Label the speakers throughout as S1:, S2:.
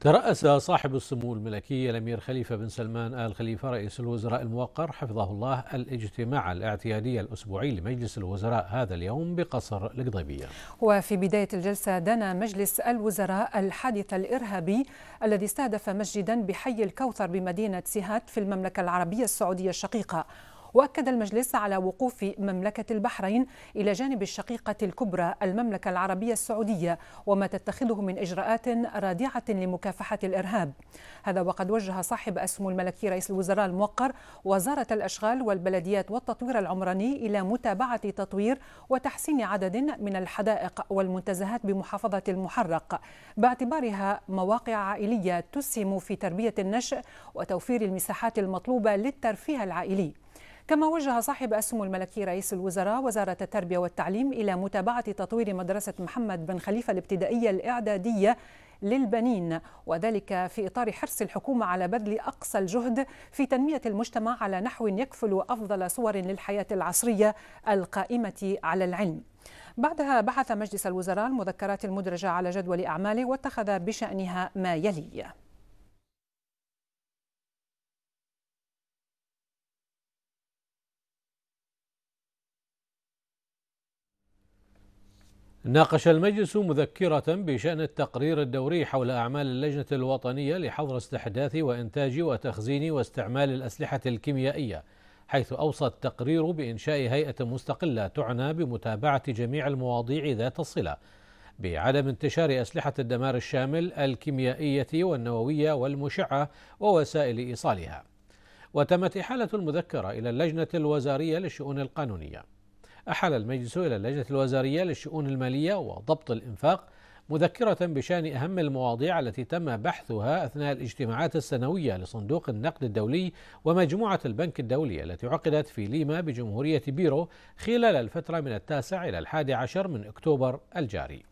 S1: ترأس صاحب السمو الملكي الأمير خليفة بن سلمان آل خليفة رئيس الوزراء الموقر حفظه الله الاجتماع الاعتيادي الأسبوعي لمجلس الوزراء هذا اليوم بقصر القضيبية
S2: وفي بداية الجلسة دنا مجلس الوزراء الحادث الإرهابي الذي استهدف مسجدا بحي الكوثر بمدينة سيهات في المملكة العربية السعودية الشقيقة واكد المجلس على وقوف مملكه البحرين الى جانب الشقيقه الكبرى المملكه العربيه السعوديه وما تتخذه من اجراءات رادعه لمكافحه الارهاب هذا وقد وجه صاحب السمو الملكي رئيس الوزراء الموقر وزاره الاشغال والبلديات والتطوير العمراني الى متابعه تطوير وتحسين عدد من الحدائق والمنتزهات بمحافظه المحرق باعتبارها مواقع عائليه تسهم في تربيه النشء وتوفير المساحات المطلوبه للترفيه العائلي كما وجه صاحب السمو الملكي رئيس الوزراء وزارة التربية والتعليم إلى متابعة تطوير مدرسة محمد بن خليفة الابتدائية الإعدادية للبنين وذلك في إطار حرص الحكومة على بذل أقصى الجهد في تنمية المجتمع على نحو يكفل أفضل صور للحياة العصرية القائمة على العلم بعدها بحث مجلس الوزراء المذكرات المدرجة على جدول أعماله واتخذ بشأنها ما يلي
S1: ناقش المجلس مذكرة بشأن التقرير الدوري حول أعمال اللجنة الوطنية لحظر استحداث وإنتاج وتخزين واستعمال الأسلحة الكيميائية حيث أوصى التقرير بإنشاء هيئة مستقلة تعنى بمتابعة جميع المواضيع ذات الصلة بعدم انتشار أسلحة الدمار الشامل الكيميائية والنووية والمشعة ووسائل إيصالها وتمت إحالة المذكرة إلى اللجنة الوزارية للشؤون القانونية أحال المجلس إلى اللجنة الوزارية للشؤون المالية وضبط الإنفاق مذكرة بشأن أهم المواضيع التي تم بحثها أثناء الاجتماعات السنوية لصندوق النقد الدولي ومجموعة البنك الدولي التي عقدت في ليما بجمهورية بيرو خلال الفترة من التاسع إلى الحادي عشر من أكتوبر الجاري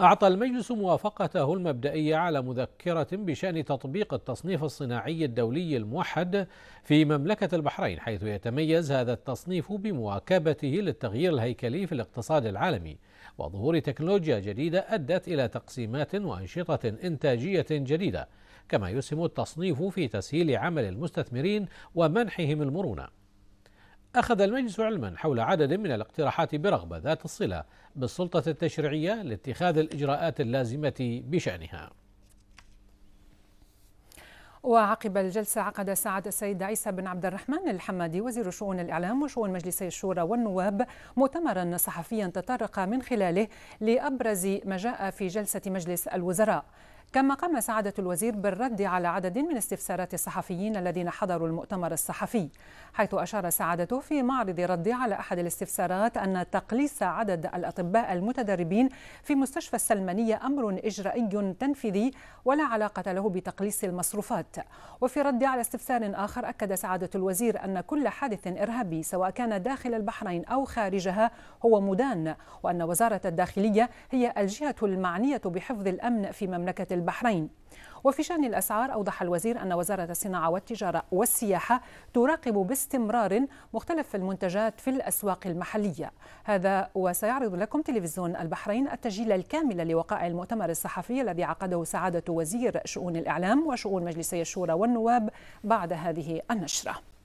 S1: أعطى المجلس موافقته المبدئية على مذكرة بشأن تطبيق التصنيف الصناعي الدولي الموحد في مملكة البحرين حيث يتميز هذا التصنيف بمواكبته للتغيير الهيكلي في الاقتصاد العالمي وظهور تكنولوجيا جديدة أدت إلى تقسيمات وأنشطة إنتاجية جديدة كما يسهم التصنيف في تسهيل عمل المستثمرين ومنحهم المرونه أخذ المجلس علما حول عدد من الاقتراحات برغبة ذات الصلة بالسلطة التشريعية لاتخاذ الإجراءات اللازمة بشأنها
S2: وعقب الجلسة عقد سعد السيد عيسى بن عبد الرحمن الحمادي وزير شؤون الإعلام وشؤون مجلسي الشورى والنواب مؤتمرا صحفيا تطرق من خلاله لأبرز ما جاء في جلسة مجلس الوزراء كما قام سعادة الوزير بالرد على عدد من استفسارات الصحفيين الذين حضروا المؤتمر الصحفي حيث أشار سعادته في معرض رده على أحد الاستفسارات أن تقليص عدد الأطباء المتدربين في مستشفى السلمانية أمر إجرائي تنفيذي ولا علاقة له بتقليص المصروفات وفي رد على استفسار آخر أكد سعادة الوزير أن كل حادث إرهابي سواء كان داخل البحرين أو خارجها هو مدان وأن وزارة الداخلية هي الجهة المعنية بحفظ الأمن في مملكة البحرين وفي شأن الأسعار أوضح الوزير أن وزارة الصناعة والتجارة والسياحة تراقب باستمرار مختلف المنتجات في الأسواق المحلية هذا وسيعرض لكم تلفزيون البحرين التسجيل الكامل لوقائع المؤتمر الصحفي الذي عقده سعادة وزير شؤون الإعلام وشؤون مجلسي الشورى والنواب بعد هذه النشرة